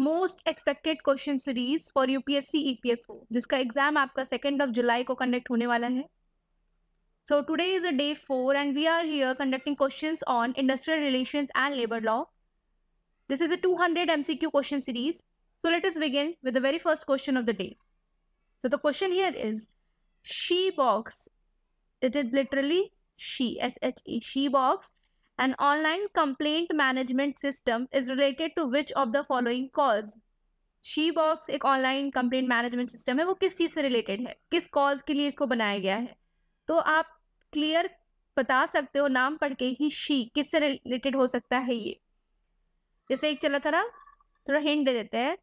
Most expected question series for UPSC EPFO जिसका exam आपका second of July को conduct होने वाला है so today is a day four and we are here conducting question on industrial relation and labour law this is a two hundred M C Q question series so let is begin with the very first question of the day so the question here is she box it is literally she S H E she box An online complaint management system is related to which of the following cause? She box एक online complaint management system है वो किस चीज़ से related है किस cause के लिए इसको बनाया गया है तो आप क्लियर बता सकते हो नाम पढ़ के ही शी किस से रिलेटेड हो सकता है ये जैसे एक चला था ना थोड़ा हिंट दे देते हैं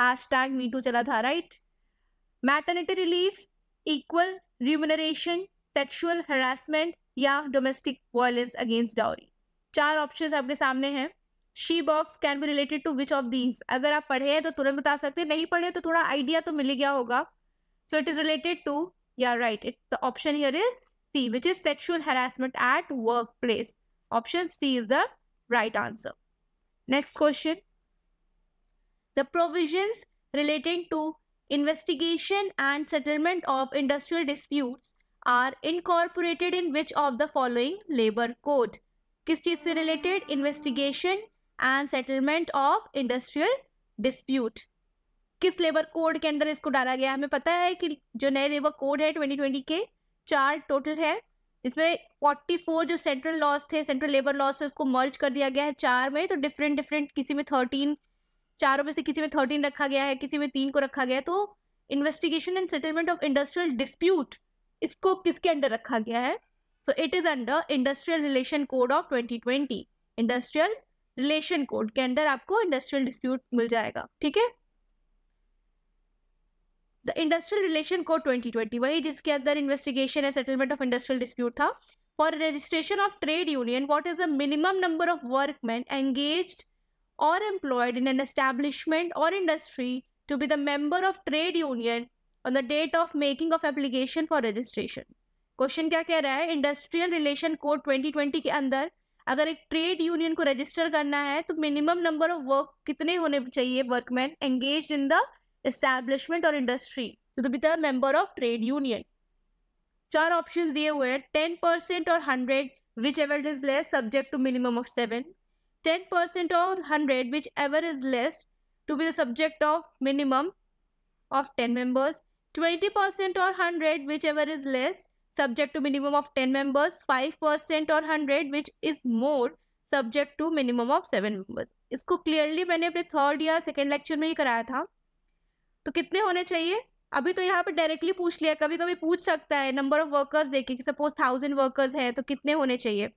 हैश टैग मीटू चला था right maternity relief equal remuneration sexual harassment या डोमेस्टिक वायलेंस अगेंस्ट डाउरी चार ऑप्शन आपके सामने हैं she box can be related to which of these अगर आप पढ़े हैं तो तुरंत बता सकते हैं नहीं पढ़े तो थोड़ा आइडिया तो मिल गया होगा so it is related to या right it the option here is C which is sexual harassment at workplace option C is the right answer next question the provision related to investigation and settlement of industrial dispute are incorporated in which of the following labour code किस चीज से related investigation and settlement of industrial dispute किस labour code के अंदर इसको डाला गया हमें पता है कि जो नए लेबर कोड है 2020 के चार टोटल है इसमें 44 जो सेंट्रल लॉस थे सेंट्रल लेबर लॉस थे उसको मर्ज कर दिया गया है चार में तो डिफरेंट डिफरेंट किसी में थर्टीन चारों में से किसी में थर्टीन रखा गया है किसी में तीन को रखा गया है तो investigation and settlement of industrial dispute इसको किसके अंडर रखा गया है So it is under Industrial Relation Code of 2020. Industrial Relation Code के अंदर आपको Industrial Dispute मिल जाएगा ठीक है द इंडस्ट्रियल रिलेशन कोड 2020 वही जिसके अंदर investigation and settlement of industrial dispute था for registration of trade union what is the minimum number of workman engaged or employed in an establishment or industry to be the member of trade union on the date of making of application for registration question क्या कह रहा है industrial relation code 2020 के अंदर अगर एक trade union को register करना है तो मिनिमम नंबर ऑफ वर्क कितने होने चाहिए workman engage in the establishment और industry to be the member of trade union चार ऑप्शन दिए हुए हैं टेन परसेंट और hundred whichever is less subject to minimum of seven ten percent और hundred whichever is less to be the subject of minimum of ten members twenty percent और hundred whichever is less subject to minimum of 10 members 5% or 100 which is more subject to minimum of 7 members isko clearly maine apne third year second lecture mein hi karaya tha to kitne hone chahiye अभी तो यहाँ पर directly पूछ लिया कभी कभी पूछ सकता है नंबर ऑफ वर्कर्स देखे कि सपोज थाउजेंड वर्कर्स हैं तो कितने होने चाहिए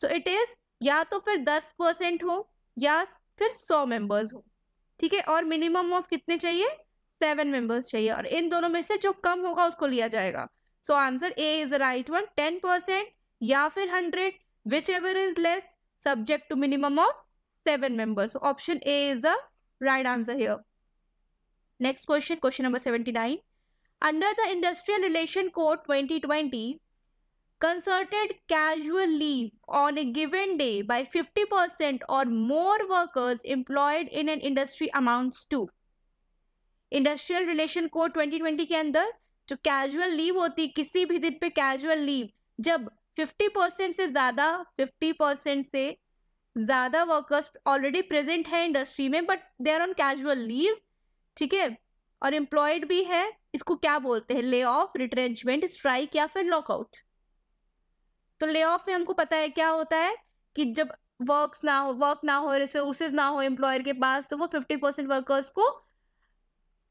सो इट इज या तो फिर दस परसेंट हो या फिर सौ मेंबर्स हो ठीक है और मिनिमम ऑफ कितने चाहिए सेवन मेंबर्स चाहिए और इन दोनों में से जो कम होगा उसको लिया जाएगा So answer A is the right one. 10% or 100 whichever is less subject to minimum of 7 members. So option A is the right answer here. Next question, question number 79. Under the Industrial Relation Code 2020, concerted casual leave on a given day by 50% or more workers employed in an industry amounts to. Industrial Relation Code 2020 के अंदर जो casual leave होती किसी भी दिन पे casual leave जब 50 percent से ज़्यादा 50 परसेंट से ज़्यादा वर्कर्स ऑलरेडी प्रेजेंट है इंडस्ट्री में but they are on casual leave ठीक है और एम्प्लॉयड भी है इसको क्या बोलते हैं ले ऑफ रिट्रेंचमेंट स्ट्राइक या फिर लॉकआउट तो ले ऑफ में हमको पता है क्या होता है कि जब वर्क ना हो वर्क ना हो रिसोर्सेज ना हो एम्प्लॉयर के पास तो वो फिफ्टी परसेंट वर्कर्स को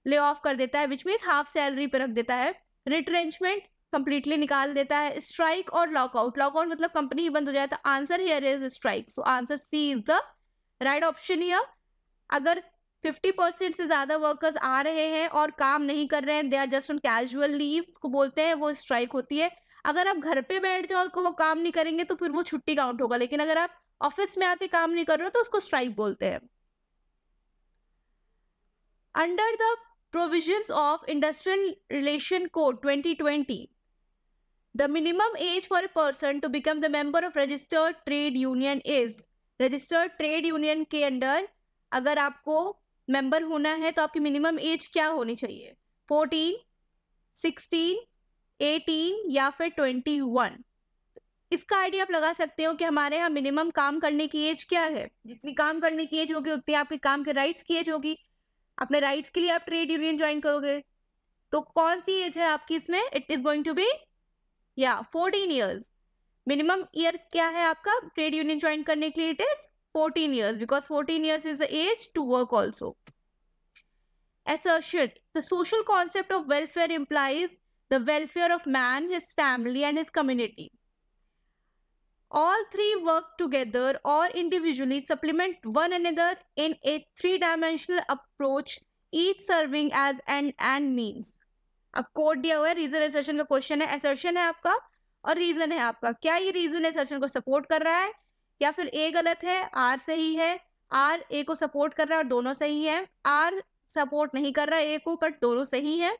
ले ऑफ कर देता है विच मीन्स हाफ सैलरी पे रख देता है रिट्रेंचमेंट कंप्लीटली निकाल देता है स्ट्राइक और लॉकआउट लॉकआउट मतलब कंपनी बंद हो जाए तो answer here is strike so answer C is the right option here अगर 50 परसेंट से ज़्यादा वर्कर्स आ रहे हैं और काम नहीं कर रहे हैं they are just on casual leave को बोलते हैं वो स्ट्राइक होती है अगर आप घर पे बैठ जाओ और कहो काम नहीं करेंगे तो फिर वो छुट्टी काउंट होगा लेकिन अगर आप ऑफिस में आके काम नहीं कर रहे हो तो उसको स्ट्राइक बोलते हैं under the provisions of Industrial Relation Code 2020. The minimum age for a person to become the member of registered trade union is registered trade union ke under agar aapko member hona hai to aapki minimum age kya honi chahiye 14, 16, 18 या फिर 21. इसका idea आप लगा सकते हो कि हमारे यहाँ मिनिमम काम करने की एज क्या है जितनी काम करने की एज होगी उतनी आपके काम के राइट्स की एज होगी अपने राइट्स के लिए आप ट्रेड यूनियन ज्वाइन करोगे तो कौन सी एज है आपकी इसमें it is going to be या फोर्टीन ईयर्स मिनिमम ईयर क्या है आपका ट्रेड यूनियन ज्वाइन करने के लिए it is fourteen years because fourteen years is the age to work also assertion the social concept of welfare employees the welfare of man his family and his community all three work together or individually supplement one another in a three-dimensional approach each serving as an and means अब code दिया हुआ है reason assertion का question है assertion है आपका और reason है आपका क्या ये रीजन एसर्शन को सपोर्ट कर रहा है या फिर ए गलत है आर सही है आर ए को सपोर्ट कर रहा है और दोनों सही है आर सपोर्ट नहीं कर रहा है ए को पर दोनों सही है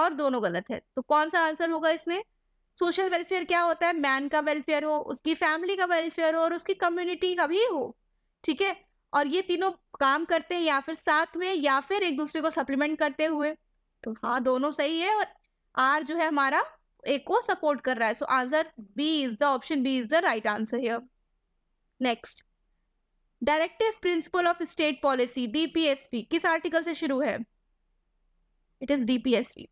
और दोनों गलत है तो कौन सा आंसर होगा इसमें सोशल वेलफेयर क्या होता है मैन का वेलफेयर हो उसकी फैमिली का वेलफेयर हो और उसकी कम्युनिटी का भी हो ठीक है और ये तीनों काम करते हैं या फिर साथ में या फिर एक दूसरे को सप्लीमेंट करते हुए तो हाँ दोनों सही है और आर जो है हमारा एक को सपोर्ट कर रहा है so answer B is the option B is the right answer here next directive principle of state policy DPSP किस आर्टिकल से शुरू है it is DPSP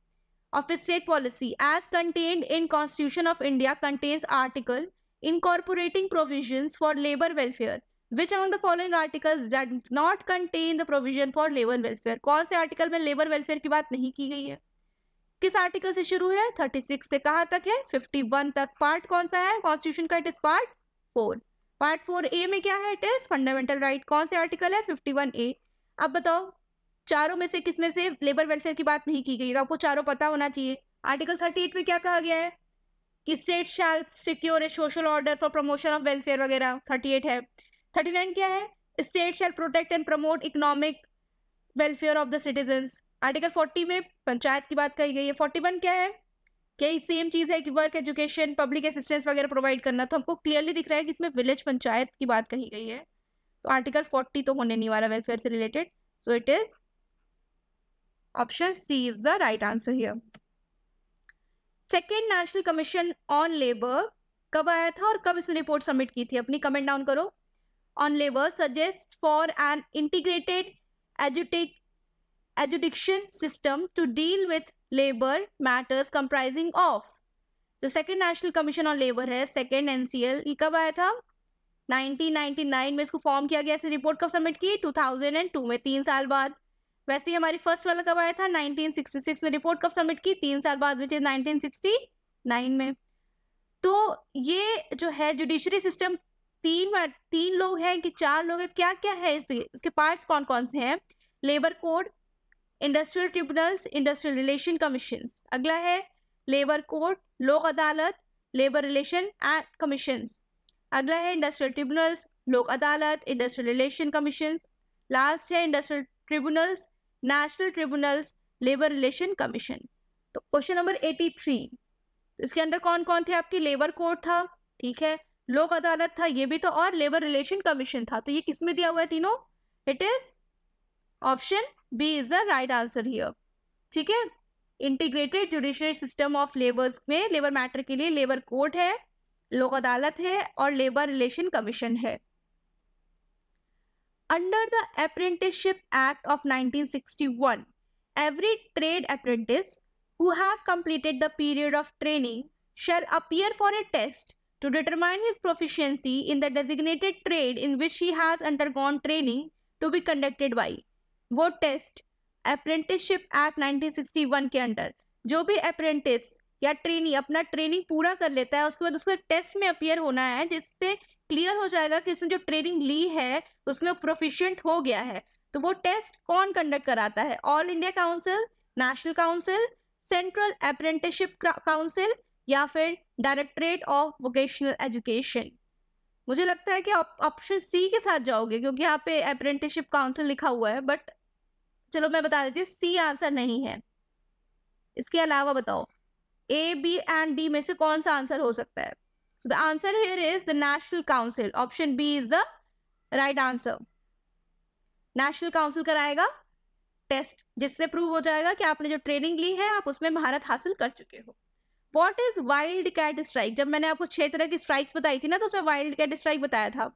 of the state policy as contained in Constitution of India contains article incorporating provisions for labor welfare which among the following articles does not contain the provision for labor welfare कौन से article में labor welfare की बात नहीं की गई है किस आर्टिकल से शुरू है 36 से कहाँ तक है 51 तक पार्ट कौन सा है कॉन्स्टिट्यूशन का it is part four part four A में क्या है इट इज फंडामेंटल राइट कौन से आर्टिकल है 51 ए अब बताओ चारों में से किसमें से लेबर वेलफेयर की बात नहीं की गई तो आपको चारों पता होना चाहिए आर्टिकल थर्टी एट में क्या कहा गया है कि state shall secure a social order for promotion of welfare वगैरह थर्टी एट है थर्टी नाइन क्या है state shall protect and promote economic welfare of the citizens article forty में पंचायत की बात कही गई है फोर्टी वन क्या है क्या सेम चीज़ है कि वर्क एजुकेशन पब्लिक असिस्टेंस वगैरह प्रोवाइड करना तो हमको क्लियरली दिख रहा है कि इसमें विलेज पंचायत की बात कही गई है तो आर्टिकल फोर्टी तो होने नहीं वाला वेलफेयर से related so it is Option C is the right answer here. Second national commission on labour कब आया था और कब इसने रिपोर्ट सबमिट की थी अपनी कमेंट डाउन करो on labour suggest for an integrated एजुटिक adjudication system to deal with labour matters comprising of जो second national commission on labour है सेकेंड एनसीएल ये कब आया था 1999 में इसको फॉर्म किया गया इसे रिपोर्ट कब सबमिट की 2002 में तीन साल बाद वैसे ही हमारी फर्स्ट वाला कब आया था 1966 में रिपोर्ट कब सबमिट की तीन साल बाद विच इज 1969 में तो ये जो है जुडिशरी सिस्टम तीन तीन लोग हैं कि चार लोग हैं क्या क्या है इसके इसके पार्ट्स कौन कौन से हैं labour code industrial tribunals industrial relation commission अगला है लेबर कोड लोक अदालत लेबर रिलेशन एंड कमीशन अगला है industrial tribunals Lok Adalat industrial relation commission last है industrial tribunals national tribunals labour relation commission तो क्वेश्चन नंबर एटी थ्री इसके अंदर कौन कौन थे आपकी लेबर कोर्ट था ठीक है लोक अदालत था ये भी तो और लेबर रिलेशन कमीशन था तो ये किस में दिया हुआ है तीनों it is option B is the right answer here ठीक है integrated judiciary system of labours में लेबर मैटर के लिए लेबर कोर्ट है लोक अदालत है और लेबर रिलेशन कमीशन है Under the Apprenticeship Act of 1961, every trade apprentice who have completed the period of training shall appear for a test to determine his proficiency in the designated trade in which he has undergone training to be conducted by वो test apprenticeship act 1961 के under जो भी apprentice या trainee अपना training पूरा कर लेता है उसके बाद उसको टेस्ट में अपियर होना है जिससे क्लियर हो जाएगा कि इसने जो ट्रेनिंग ली है उसमें प्रोफिशियंट हो गया है तो वो टेस्ट कौन कंडक्ट कराता है all India council national council central apprenticeship council या फिर डायरेक्टरेट ऑफ वोकेशनल एजुकेशन मुझे लगता है कि ऑप्शन सी के साथ जाओगे क्योंकि यहाँ पे अप्रेंटिसशिप काउंसिल लिखा हुआ है बट चलो मैं बता देती हूँ सी आंसर नहीं है इसके अलावा बताओ ए बी एंड डी में से कौन सा आंसर हो सकता है So the answer here is the National Council. Option B is the right answer. national council karayega test jisse prove ho jayega ki aapne jo training li hai aap usme maharat hasil kar chuke ho what is wild cat strike जब मैंने आपको छह तरह की strikes बताई थी ना तो उसमें वाइल्ड कैट स्ट्राइक बताया था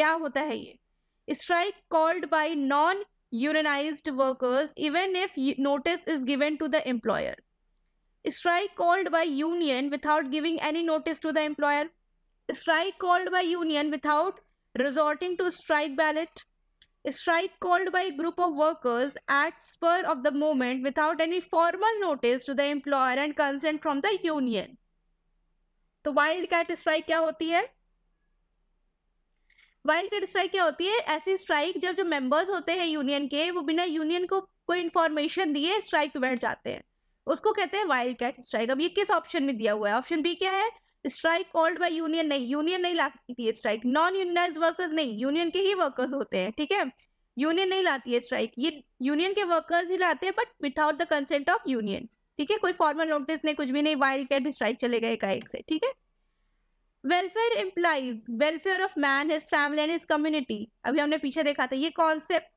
क्या होता है ये strike called by non unionized workers even if notice is given to the employer. Strike called by union without giving any notice to the employer. strike called by union without resorting to strike ballot strike called by a group of workers at spur of the moment without any formal notice to the employer and consent from the union तो wild cat strike क्या होती है wild cat strike क्या होती है ऐसी strike जब जो मेंबर्स होते हैं यूनियन के वो बिना यूनियन को कोई इन्फॉर्मेशन दिए स्ट्राइक पे बैठ जाते हैं उसको कहते हैं वाइल्ड कैट स्ट्राइक अब ये किस ऑप्शन में दिया हुआ है ऑप्शन बी क्या है स्ट्राइक कॉल्ड बाय यूनियन नहीं यूनियन नहीं लाती है स्ट्राइक नॉन यूनियनाइज वर्कर्स नहीं यूनियन के ही वर्कर्स होते हैं ठीक है यूनियन नहीं लाती है स्ट्राइक ये यूनियन के वर्कर्स ही लाते हैं but without the consent of union ठीक है कोई फॉर्मल नोटिस नहीं कुछ भी नहीं वाइल्ड कैट स्ट्राइक चले गए एक से ठीक है welfare employees welfare of man his family and his community अभी हमने पीछे देखा था ये कॉन्सेप्ट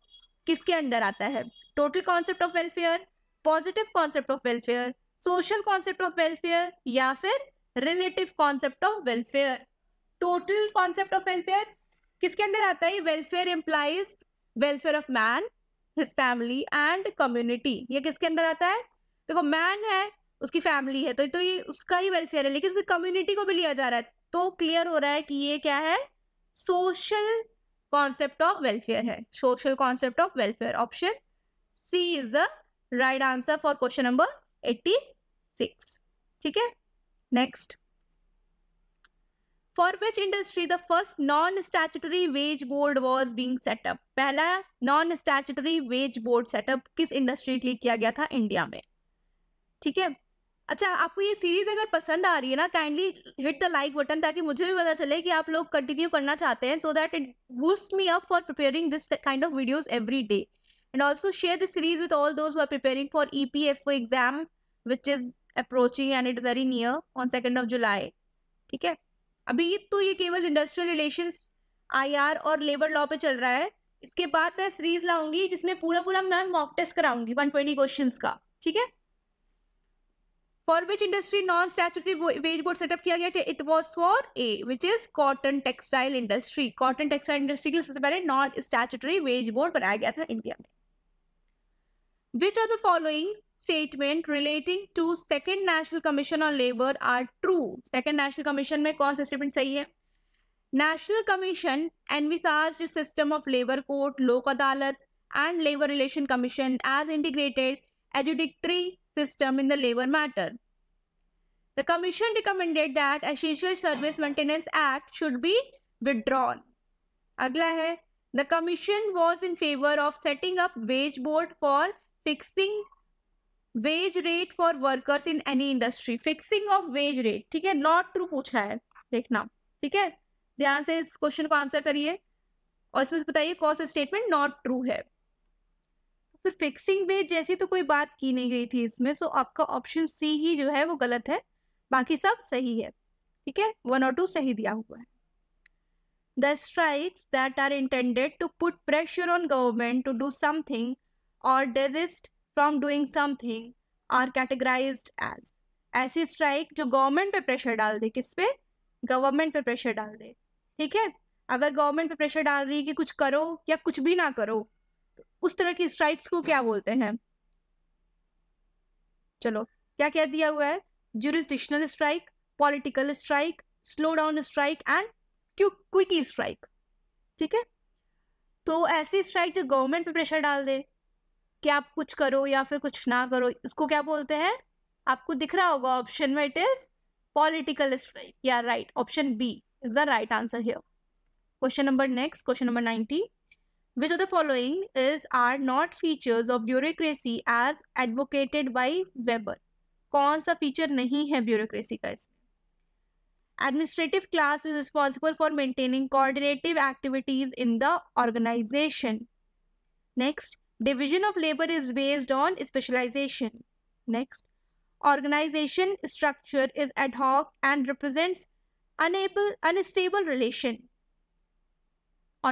किसके अंडर आता है total concept of welfare positive concept of welfare social concept of welfare या फिर relative concept of welfare total concept of welfare किसके अंदर आता है welfare employees welfare of man his family and community ये किसके अंदर आता है देखो मैन है उसकी फैमिली है तो तो ये उसका ही वेलफेयर है लेकिन कम्युनिटी को भी लिया जा रहा है तो क्लियर हो रहा है कि ये क्या है सोशल कॉन्सेप्ट ऑफ वेलफेयर है social concept of welfare option C is the right answer for question number eighty six ठीक है Next. For which industry the first non-statutory wage board was being set up? पहला non-statutory wage board setup किस industry के लिए किया गया था India में ठीक है अच्छा आपको ये सीरीज अगर पसंद आ रही है ना kindly hit the like button ताकि मुझे भी पता चले कि आप लोग कंटिन्यू करना चाहते हैं so that it boost me up for preparing this kind of videos every day and also share this series with all those are preparing for E P F O exam which is approaching and it very near on second of July ठीक है अभी तो ये केवल industrial relation I और labour law पे चल रहा है इसके बाद मैं सीरीज लाऊंगी जिसमें पूरा पूरा मैं मॉक टेस्ट कराऊंगी वन ट्वेंटी क्वेश्चन का ठीक है for which industry non statutory wage board setup किया गया it was for a which is cotton textile industry cotton textile industry की सबसे पहले नॉन स्टैचुटरी वेज बोर्ड बनाया गया था इंडिया में which are the following statement relating to second national commission on labor are true second national commission में कौन सा statement सही है national commission envisaged system of labor court lok adalat and labor relation commission as integrated adjudicatory system in the labor matter the commission recommended that essential service maintenance act should be withdrawn agla hai the commission was in favor of setting up wage board for fixing wage rate for workers in any industry fixing of wage rate ठीक है not true पूछा है देखना ठीक है ध्यान से इस क्वेश्चन को आंसर करिए और इसमें बताइए कौन सा स्टेटमेंट नॉट ट्रू है फिर फिक्सिंग वेज जैसी तो कोई बात की नहीं गई थी इसमें सो आपका ऑप्शन सी ही जो है वो गलत है बाकी सब सही है ठीक है वन और टू सही दिया हुआ है the strikes that are intended to put pressure on government to do something और desist from doing something are categorise as ऐसी स्ट्राइक जो गवर्नमेंट पे प्रेशर डाल दे किस पे गवर्नमेंट पे प्रेशर डाल दे ठीक है अगर गवर्नमेंट पे प्रेशर डाल रही है कि कुछ करो या कुछ भी ना करो तो उस तरह की स्ट्राइक्स को क्या बोलते हैं चलो क्या कह दिया हुआ है jurisdictional strike political strike slow down strike and quickie strike ठीक है तो ऐसी स्ट्राइक जो गवर्नमेंट पे प्रेशर डाल दे कि आप कुछ करो या फिर कुछ ना करो इसको क्या बोलते हैं आपको दिख रहा होगा ऑप्शन में इट इज पॉलिटिकल स्ट्राइक या right option B is the right answer here question number next question number ninety which of the following is are not features of bureaucracy as advocated by Weber कौन सा feature नहीं है bureaucracy का इसमें administrative class is responsible for maintaining coordinative activities in the organisation next division of labor is based on specialization next organization structure is ad hoc and represents unable unstable relation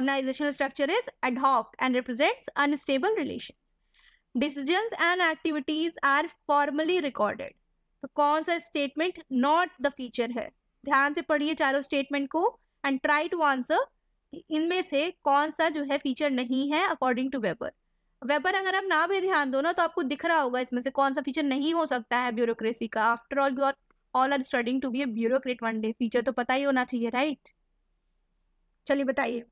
organizational structure is ad hoc and represents unstable relations decisions and activities are formally recorded तो कौन सा statement not the feature है ध्यान से पढ़िए चारों statement को and try to answer इनमें से कौन सा जो है फीचर नहीं है अकॉर्डिंग टू वेबर वेब पर अगर आप ना भी ध्यान दो ना तो आपको दिख रहा होगा इसमें से कौन सा फीचर नहीं हो सकता है ब्यूरोक्रेसी का after all you all are studying to be bureaucrat one day feature तो पता ही होना चाहिए राइट चलिए बताइए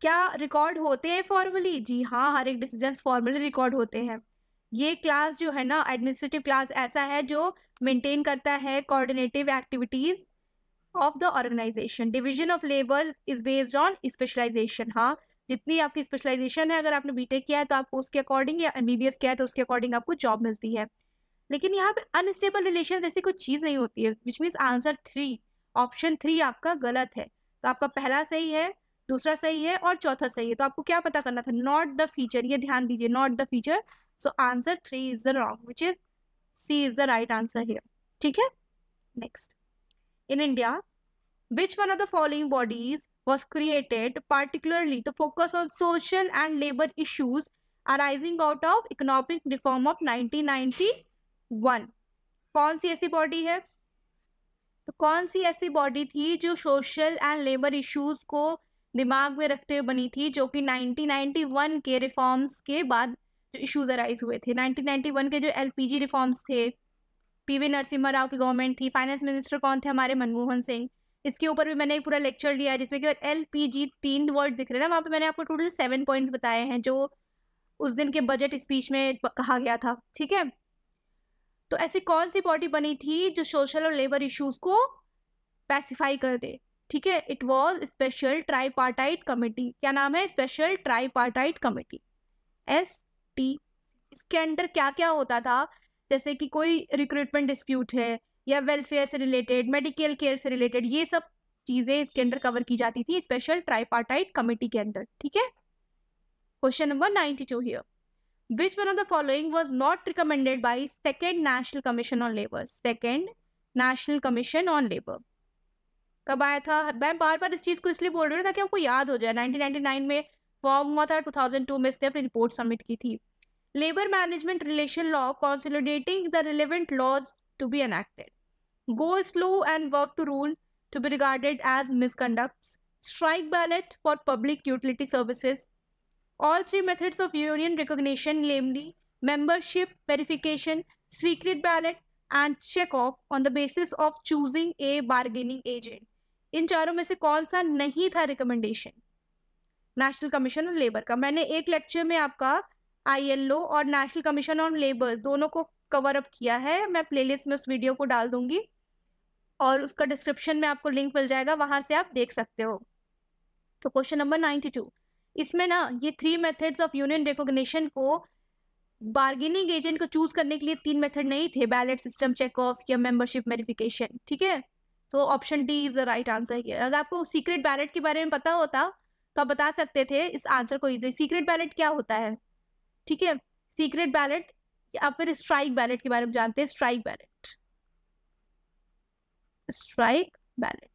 क्या रिकॉर्ड होते हैं फॉर्मली जी हाँ हर एक डिसीजन फॉर्मली रिकॉर्ड होते हैं ये क्लास जो है ना एडमिनिस्ट्रेटिव क्लास ऐसा है जो मेंटेन करता है coordinative activities of the organisation division of labour is based on specialisation हाँ जितनी आपकी स्पेशलाइजेशन है अगर आपने बीटेक किया है तो आपको उसके अकॉर्डिंग या एमबीबीएस किया है तो उसके अकॉर्डिंग आपको जॉब मिलती है लेकिन यहाँ पे अनस्टेबल रिलेशन ऐसी कोई चीज़ नहीं होती है which means answer three option three आपका गलत है तो आपका पहला सही है दूसरा सही है और चौथा सही है तो आपको क्या पता करना था नॉट द फीचर ये ध्यान दीजिए not the feature so answer three is the wrong which is C is the right answer here ठीक है next in India which one of the following bodies was created particularly to focus on social and labor issues arising out of economic reform of 1991 कौन सी ऐसी body है तो कौन सी ऐसी body थी जो सोशल एंड लेबर इश्यूज को दिमाग में रखते हुए बनी थी जो कि 1991 के रिफॉर्म्स के बाद जो इश्यूज अराइज हुए थे 1991 के जो एलपीजी रिफॉर्म्स थे पीवी नरसिम्हा राव की गवर्नमेंट थी फाइनेंस मिनिस्टर कौन थे हमारे मनमोहन सिंह इसके ऊपर भी मैंने एक पूरा लेक्चर लिया है जिसमें कि एल पी जी तीन वर्ड दिख रहे हैं ना वहाँ पे मैंने आपको टोटल सेवन पॉइंट्स बताए हैं जो उस दिन के बजट स्पीच में कहा गया था ठीक है तो ऐसी कौन सी बॉडी बनी थी जो सोशल और लेबर इश्यूज को पैसिफाई कर दे ठीक है it was special tripartite committee क्या नाम है special tripartite committee S T इसके अंडर क्या क्या होता था जैसे कि कोई रिक्रूटमेंट डिस्प्यूट है या वेलफेयर से रिलेटेड मेडिकल केयर से रिलेटेड ये सब चीजें इसके अंदर कवर की जाती थी स्पेशल ट्राइपार्टाइट कमेटी के अंदर ठीक है question number ninety two here which one of the following was not recommended by second national commission on labour second national commission on labour कब आया था मैं बार बार इस चीज़ को इसलिए बोल रही हूँ ताकि आपको याद हो जाए 1999 में फॉर्म हुआ था 2002 में इसने अपनी रिपोर्ट सबमिट की थी labour management relation law consolidating the relevant laws to be enacted Go slow and work to rule to be regarded as misconducts. Strike ballot for public utility services. All three methods of union recognition, namely membership, verification, secret ballot, and check off on the basis of choosing a bargaining agent. इन चारों में से कौन सा नहीं था recommendation national commission on labour का मैंने एक लेक्चर में आपका आईएलओ और नेशनल कमीशन ऑन लेबर दोनों को कवर अप किया है मैं प्लेलिस्ट में उस वीडियो को डाल दूंगी और उसका डिस्क्रिप्शन में आपको लिंक मिल जाएगा वहां से आप देख सकते हो तो क्वेश्चन नंबर नाइन्टी टू इसमें ना ये three methods of union recognition को बार्गेनिंग एजेंट को चूज करने के लिए तीन मेथड नहीं थे बैलेट सिस्टम चेक ऑफ या मेंबरशिप वेरिफिकेशन ठीक है so option D is the right answer है अगर आपको सीक्रेट बैलेट के बारे में पता होता तो आप बता सकते थे इस आंसर को इजली सीक्रेट बैलेट क्या होता है ठीक है सीक्रेट बैलेट या फिर स्ट्राइक बैलेट के बारे में जानते हैं स्ट्राइक बैलेट स्ट्राइक बैलेट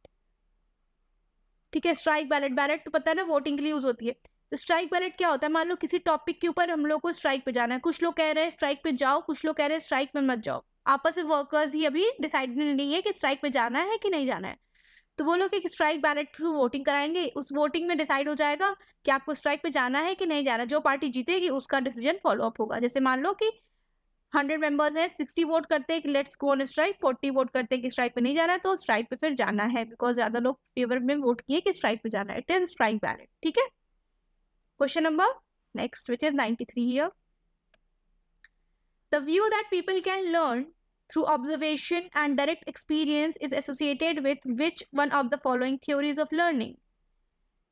ठीक है स्ट्राइक बैलेट बैलेट तो पता है ना वोटिंग के लिए यूज होती है स्ट्राइक तो बैलेट क्या होता है मान लो किसी टॉपिक के ऊपर हम लोग को स्ट्राइक पे जाना है कुछ लोग कह रहे हैं स्ट्राइक पे जाओ कुछ लोग कह रहे हैं स्ट्राइक में मत जाओ आपस में वर्कर्स ही अभी डिसाइड नहीं है कि स्ट्राइक में जाना है कि नहीं जाना है तो वो लोग एक स्ट्राइक बैलेट थ्रू वोटिंग कराएंगे उस वोटिंग में डिसाइड हो जाएगा कि आपको स्ट्राइक पे जाना है कि नहीं जाना जो पार्टी जीतेगी उसका डिसीजन फॉलो अप होगा जैसे मान लो कि हंड्रेड मेंबर्स हैं सिक्सटी वोट करते हैं कि let's go on strike forty vote करते हैं कि स्ट्राइक पे नहीं जाना है तो स्ट्राइक पे फिर जाना है बिकॉज ज्यादा लोग फेवर में वोट किए कि स्ट्राइक पे जाना है इट इज स्ट्राइक बैलेट ठीक है question number next which is ninety three year the view that people can learn through observation and direct experience is associated with which one of the following theories of learning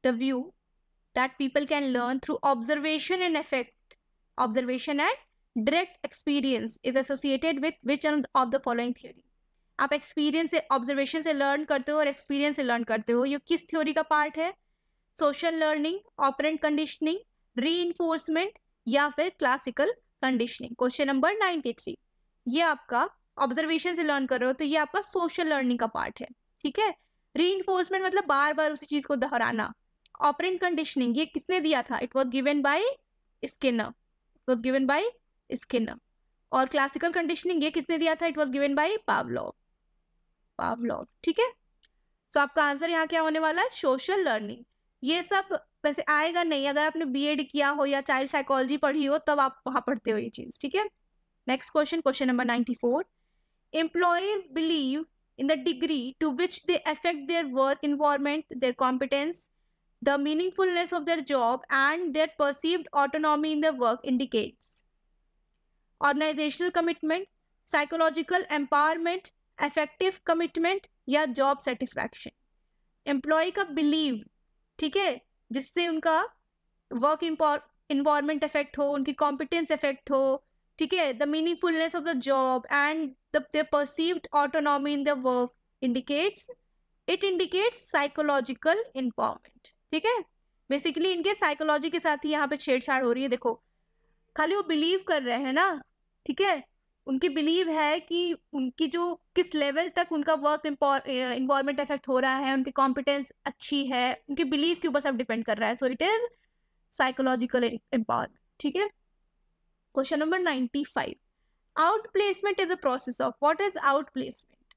the view that people can learn through observation and effect observation and direct experience is associated with which of the following theory आप experience से observation से learn करते हो और experience से learn करते हो ये किस थ्योरी का पार्ट है social learning operant conditioning reinforcement या फिर classical conditioning question number ninety three ये आपका ऑब्जर्वेशन से लर्न कर रहे हो तो ये आपका सोशल लर्निंग का पार्ट है ठीक है री इन्फोर्समेंट मतलब बार बार उसी चीज को दोहराना ऑपरेंट कंडीशनिंग ये किसने दिया था it was given by Skinner it was given by Skinner और क्लासिकल कंडीशनिंग ये किसने दिया था it was given by Pavlov Pavlov ठीक है सो आपका आंसर यहाँ क्या होने वाला है सोशल लर्निंग ये सब वैसे आएगा नहीं अगर आपने बीएड किया हो या चाइल्ड साइकोलॉजी पढ़ी हो तब आप वहां पढ़ते हो ये चीज ठीक है next question question number employees believe in the degree to which they affect their work environment their competence the meaningfulness of their job and their perceived autonomy in the work indicates organisational commitment psychological empowerment affective commitment या job satisfaction employee का believe ठीक है जिससे उनका work environment effect हो उनकी competence effect हो ठीक है the meaningfulness of the job and the perceived autonomy in the work indicates it indicates psychological empowerment ठीक है बेसिकली इनके साइकोलॉजी के साथ ही यहाँ पे छेड़छाड़ हो रही है देखो खाली वो बिलीव कर रहे हैं ना ठीक है उनकी बिलीव है कि उनकी जो किस लेवल तक उनका वर्क इन्वायरमेंट इफेक्ट हो रहा है उनकी कॉम्पिटेंस अच्छी है उनकी बिलीव के ऊपर सब डिपेंड कर रहा है so it is psychological empowerment ठीक है question number ninety five outplacement is a process of what is outplacement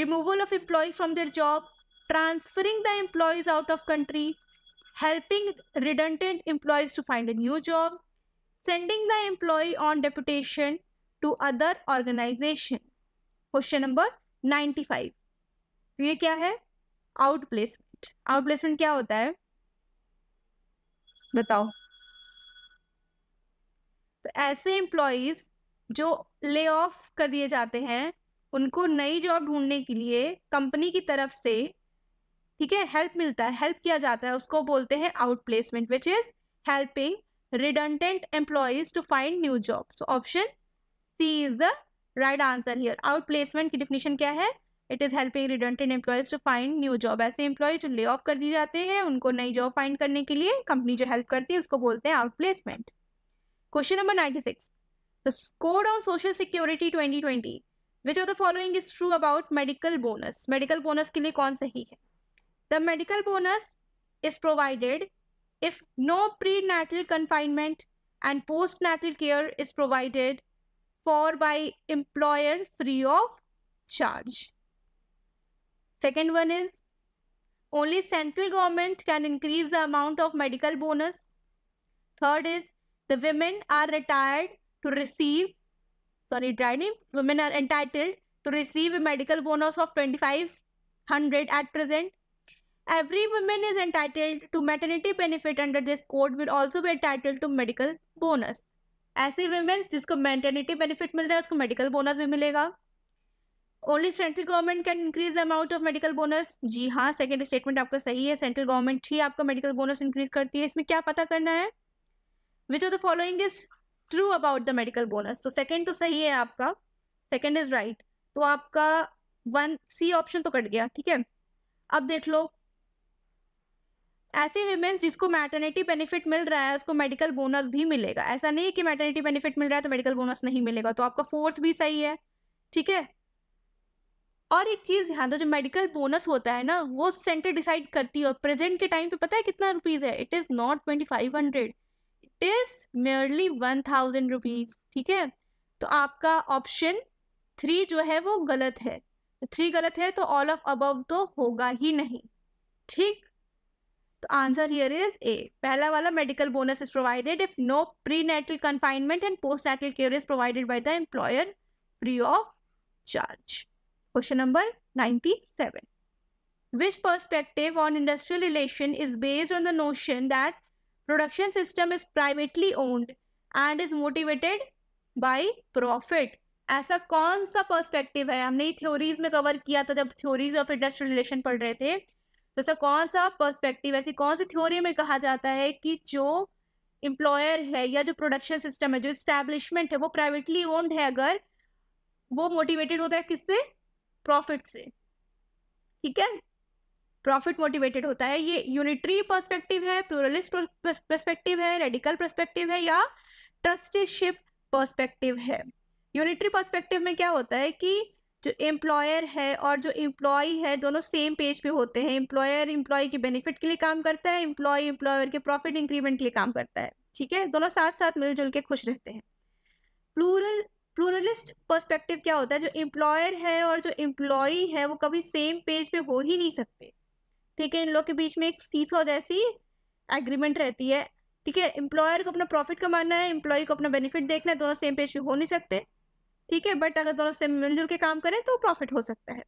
removal of employee from their job transferring the employees out of country helping redundant employees to find a new job sending the employee on deputation to other organization question number 95 तो ये क्या है out placement out placement क्या होता है बताओ तो ऐसे एम्प्लॉयज जो ले ऑफ कर दिए जाते हैं उनको नई जॉब ढूंढने के लिए कंपनी की तरफ से ठीक है हेल्प मिलता है हेल्प किया जाता है उसको बोलते हैं outplacement which is helping redundant employees to find new jobs. So option C is the right answer here. Outplacement की definition क्या है it is helping redundant employees to find new job ऐसे एम्प्लॉय जो ले ऑफ कर दिए जाते हैं उनको नई जॉब फाइंड करने के लिए कंपनी जो हेल्प करती है उसको बोलते हैं outplacement question number ninety six the code on social security twenty twenty which of the following is true about medical bonus medical bonus के लिए कौन सही है the medical bonus is provided If no prenatal confinement and postnatal care is provided for by employer free of charge. Second one is only central government can increase the amount of medical bonus. Third is the women are retired to receive, sorry, driving, women are entitled to receive a medical bonus of 2500 at present Every woman is entitled to maternity benefit under this code will also be entitled to medical bonus. ऐसी womens जिसको maternity benefit मिल रहा है उसको medical bonus भी मिलेगा only central government can increase the amount of medical bonus जी हाँ सेकेंड स्टेटमेंट आपका सही है सेंट्रल गवर्नमेंट ही आपका मेडिकल बोनस इंक्रीज करती है इसमें क्या पता करना है which of the following is true about the medical bonus तो सेकेंड तो सही है आपका सेकेंड इज राइट तो आपका वन सी ऑप्शन तो कट गया ठीक है अब देख लो ऐसे वीमेन्स जिसको मैटर्निटी बेनिफिट मिल रहा है उसको मेडिकल बोनस भी मिलेगा ऐसा नहीं है कि मैटर्निटी बेनिफिट मिल रहा है तो मेडिकल बोनस नहीं मिलेगा तो आपका फोर्थ भी सही है ठीक है और एक चीज़ ध्यान दो तो जो मेडिकल बोनस होता है ना वो सेंटर डिसाइड करती है और प्रेजेंट के टाइम पे पता है कितना रुपीज़ है it is not twenty five hundred it is merely one thousand rupees ठीक है तो आपका ऑप्शन थ्री जो है वो गलत है थ्री गलत है तो ऑल ऑफ अबव तो होगा ही नहीं ठीक आंसर हियर इज ए पहला वाला medical bonus is provided if no prenatal confinement and postnatal care is provided by the employer free of charge question number 97 which perspective on industrial relation is based on the notion that production system is privately owned and is motivated by profit ऐसा कौन सा perspective है हमने theories में cover किया था जब theories of industrial relation पढ़ रहे थे तो सर कौन सा पर्सपेक्टिव ऐसी कौन सी थ्योरी में कहा जाता है कि जो एम्प्लॉयर है या जो प्रोडक्शन सिस्टम है जो इस्टेब्लिशमेंट है वो प्राइवेटली ओन्ड है अगर वो मोटिवेटेड होता है किससे प्रॉफिट से ठीक है प्रॉफिट मोटिवेटेड होता है ये यूनिटरी पर्सपेक्टिव है प्लूरलिस्ट पर्सपेक्टिव है रेडिकल पर्सपेक्टिव है या ट्रस्टीशिप पर्सपेक्टिव है यूनिटरी पर्सपेक्टिव में क्या होता है कि जो एम्प्लॉयर है और जो एम्प्लॉय है दोनों सेम पेज पे होते हैं एम्प्लॉयर एम्प्लॉय के बेनिफिट के लिए काम करता है एम्प्लॉय एम्प्लॉयर के प्रॉफिट इंक्रीमेंट के लिए काम करता है ठीक है दोनों साथ साथ मिलजुल के खुश रहते हैं प्लूरल प्लूरलिस्ट पर्सपेक्टिव क्या होता है जो एम्प्लॉयर है और जो एम्प्लॉय है वो कभी सेम पेज पे हो ही नहीं सकते ठीक है इन लोग के बीच में एक सीसो जैसी एग्रीमेंट रहती है ठीक है एम्प्लॉयर को अपना प्रॉफिट कमाना है एम्प्लॉय को अपना बेनिफिट देखना है दोनों सेम पेज पे हो नहीं सकते ठीक है बट अगर दोनों से मिलजुल के काम करें तो प्रॉफिट हो सकता है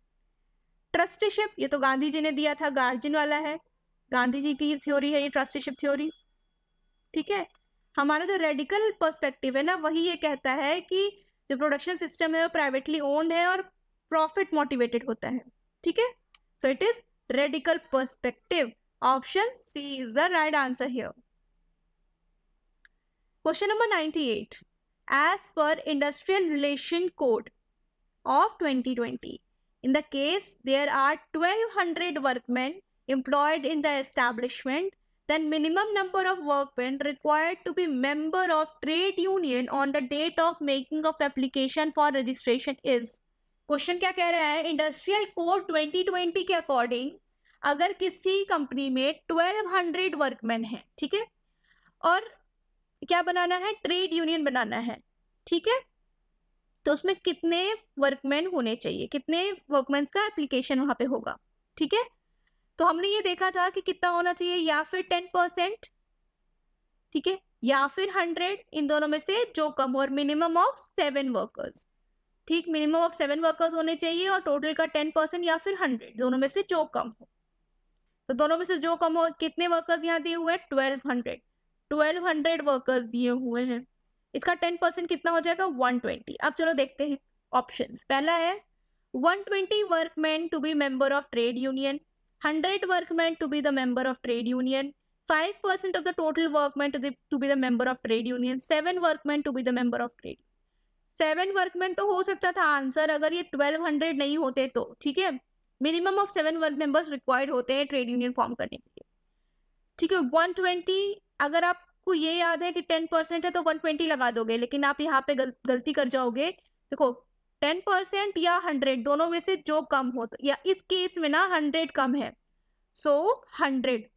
ट्रस्टीशिप ये तो गांधी जी ने दिया था गार्जियन वाला है गांधी जी की थ्योरी है ये ट्रस्टीशिप थ्योरी ठीक है हमारा जो रेडिकल पर्सपेक्टिव है ना वही ये कहता है कि जो प्रोडक्शन सिस्टम है वो प्राइवेटली ओन्ड है और प्रॉफिट मोटिवेटेड होता है ठीक है so it is radical perspective option C is the right answer here question number ninety eight as per Industrial Relation Code of 2020. In the case there are 1200 workmen employed in the establishment, then minimum number of workmen required to be member of trade union on the date of making of application for registration is Question: क्या कह रहा है industrial 2020 के according, अगर किसी company में 1200 workmen हैं ठीक है और क्या बनाना है ट्रेड यूनियन बनाना है ठीक है तो उसमें कितने वर्कमैन होने चाहिए कितने वर्कमैन का एप्लीकेशन वहां पे होगा ठीक है तो हमने ये देखा था कि कितना होना चाहिए या फिर टेन परसेंट ठीक है या फिर हंड्रेड इन दोनों में से जो कम और मिनिमम ऑफ सेवन वर्कर्स ठीक मिनिमम ऑफ सेवन वर्कर्स होने चाहिए और टोटल का टेन परसेंट या फिर हंड्रेड दोनों में से जो कम हो तो दोनों में से जो कम हो कितने वर्कर्स यहाँ दिए हुए हैं twelve hundred twelve hundred workers दिए हुए हैं इसका टेन परसेंट कितना हो जाएगा वन ट्वेंटी अब चलो देखते हैं ऑप्शन पहला है one twenty workman to be member of trade union hundred workman to be the member of trade union 5% percent of the total workman to to be the member of trade union 7 workman to be the member of trade seven workman तो हो सकता था answer अगर ये 1200 नहीं होते तो ठीक है minimum of seven work members required होते हैं ट्रेड यूनियन फॉर्म करने के लिए ठीक है 120 अगर आप आपको ये याद है कि टेन परसेंट है तो वन ट्वेंटी लगा दोगे लेकिन आप यहाँ पे गल, गलती कर जाओगे देखो टेन परसेंट या हंड्रेड दोनों में से जो कम हो तो, या इस केस में ना हंड्रेड कम है सो हंड्रेड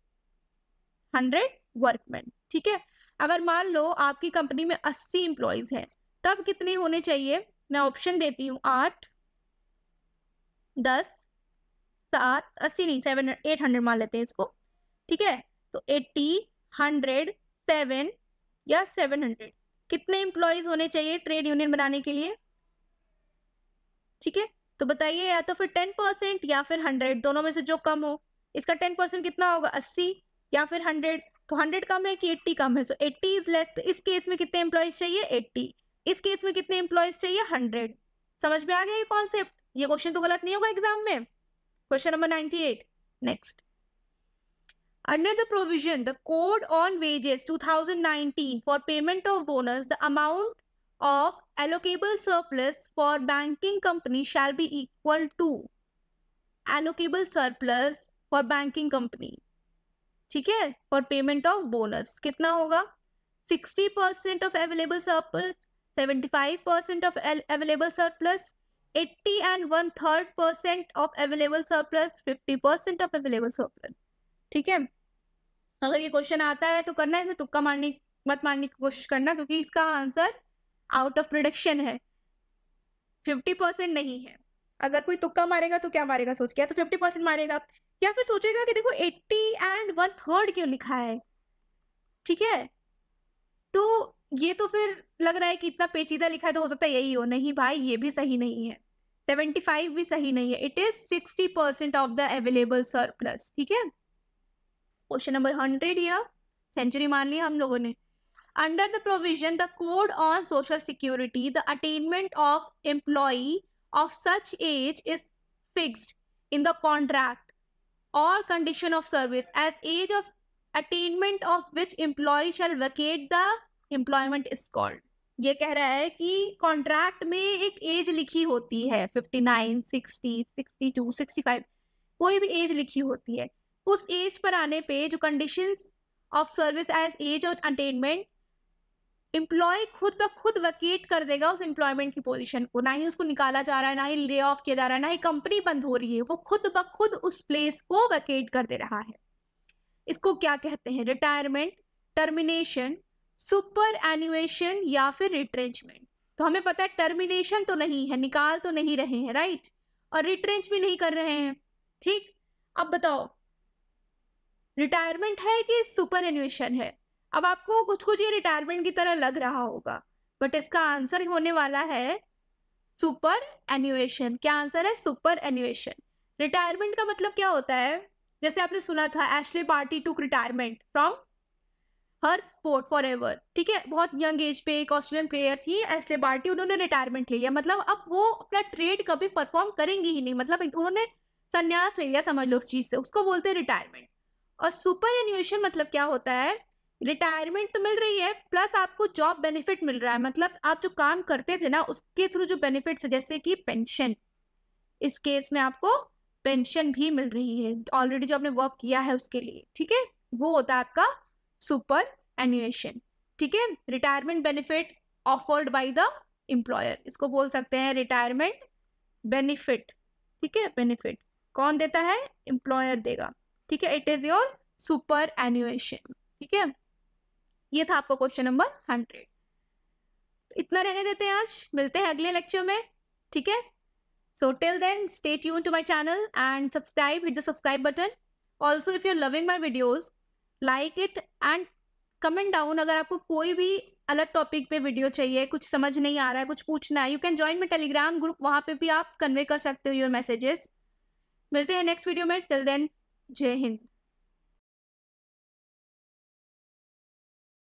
हंड्रेड वर्कमैन ठीक है अगर मान लो आपकी कंपनी में अस्सी इंप्लॉयज हैं तब कितने होने चाहिए मैं ऑप्शन देती हूँ आठ दस सात अस्सी नहीं सेवन एट हंड्रेड मान लेते हैं इसको ठीक है तो एट्टी हंड्रेड सेवन या सेवन हंड्रेड कितने एम्प्लॉयज होने चाहिए ट्रेड यूनियन बनाने के लिए ठीक है तो बताइए या तो फिर टेन परसेंट या फिर हंड्रेड दोनों में से जो कम हो इसका टेन परसेंट कितना होगा अस्सी या फिर हंड्रेड तो हंड्रेड कम है कि एट्टी कम है सो एट्टी इज लेस तो इस केस में कितने एम्प्लॉयज चाहिए एट्टी इस केस में कितने एम्प्लॉयज चाहिए हंड्रेड समझ में आ गया ये कॉन्सेप्ट ये क्वेश्चन तो गलत नहीं होगा एग्जाम में question number ninety eight next Under the provision, the Code on Wages 2019 for payment of bonus, the amount of allocable surplus for banking company shall be equal to allocable surplus for banking company. ठीक है for payment of bonus कितना होगा 60% percent of available surplus 75% percent of available surplus 80 and one third percent of available surplus 50% percent of available surplus ठीक है अगर ये question आता है तो करना इसमें तुक्का मारने मत मारने की कोशिश करना क्योंकि इसका आंसर आउट ऑफ प्रोडक्शन है फिफ्टी परसेंट नहीं है अगर कोई तुक्का मारेगा तो क्या मारेगा सोच के तो फिफ्टी परसेंट मारेगा या फिर सोचेगा कि देखो एट्टी एंड वन थर्ड क्यों लिखा है ठीक है तो ये तो फिर लग रहा है कि इतना पेचीदा लिखा है तो हो सकता है यही हो नहीं भाई ये भी सही नहीं है सेवेंटी फाइव भी सही नहीं है it is sixty percent of the available surplus ठीक है question number hundred year century मान ली हम लोगों ने under the provision the code on social security the attainment of employee of such age is fixed in the contract और condition of service age age of attainment of which employee shall vacate the employment is called ये कह रहा है कि contract में एक as लिखी होती है fifty nine sixty sixty two sixty five कोई भी एज लिखी होती है उस एज पर आने पे जो conditions of service age age और अटेनमेंट एम्प्लॉय खुद ब खुद वकेट कर देगा उस एम्प्लॉयमेंट की पोजीशन को ना ही उसको निकाला जा रहा है ना ही ले ऑफ किया जा रहा है ना ही कंपनी बंद हो रही है वो खुद ब खुद उस प्लेस को वकेट कर दे रहा है इसको क्या कहते हैं रिटायरमेंट टर्मिनेशन सुपर एनुएशन या फिर रिट्रेंचमेंट तो हमें पता है टर्मिनेशन तो नहीं है निकाल तो नहीं रहे हैं राइट और रिट्रेंच भी नहीं कर रहे हैं ठीक अब बताओ रिटायरमेंट है कि सुपर एन्यूशन है अब आपको कुछ कुछ ये रिटायरमेंट की तरह लग रहा होगा बट इसका आंसर होने वाला है सुपर एन्यूएशन क्या आंसर है सुपर एन्यूएशन रिटायरमेंट का मतलब क्या होता है जैसे आपने सुना था Ashleigh Barty to retirement from her sport forever ठीक है बहुत यंग एज पे एक ऑस्ट्रेलियन प्लेयर थी एशले पार्टी उन्होंने रिटायरमेंट ले लिया मतलब अब वो अपना ट्रेड कभी परफॉर्म करेंगी ही नहीं मतलब उन्होंने संन्यास ले लिया समझ लो उस चीज़ से उसको बोलते हैं रिटायरमेंट और सुपर एन्यूशन मतलब क्या होता है रिटायरमेंट तो मिल रही है प्लस आपको जॉब बेनिफिट मिल रहा है मतलब आप जो काम करते थे ना उसके थ्रू जो बेनिफिट्स है जैसे कि पेंशन इस केस में आपको पेंशन भी मिल रही है ऑलरेडी जो आपने वर्क किया है उसके लिए ठीक है वो होता है आपका सुपर एन्यूएशन ठीक है retirement benefit offered by the employer इसको बोल सकते हैं रिटायरमेंट बेनिफिट ठीक है बेनिफिट कौन देता है एम्प्लॉयर देगा ठीक है it is your superannuation ठीक है ये था आपका क्वेश्चन नंबर हंड्रेड इतना रहने देते हैं आज मिलते हैं अगले लेक्चर में ठीक है so till then stay to my channel and subscribe subscribe, the subscribe button also if you you're loving my videos like it and comment down अगर आपको कोई भी अलग टॉपिक पे वीडियो चाहिए कुछ समझ नहीं आ रहा है कुछ पूछना है you can join my Telegram group वहाँ पे भी आप कन्वे कर सकते हो योर मैसेजेस मिलते हैं नेक्स्ट वीडियो में टिल देन जय हिंद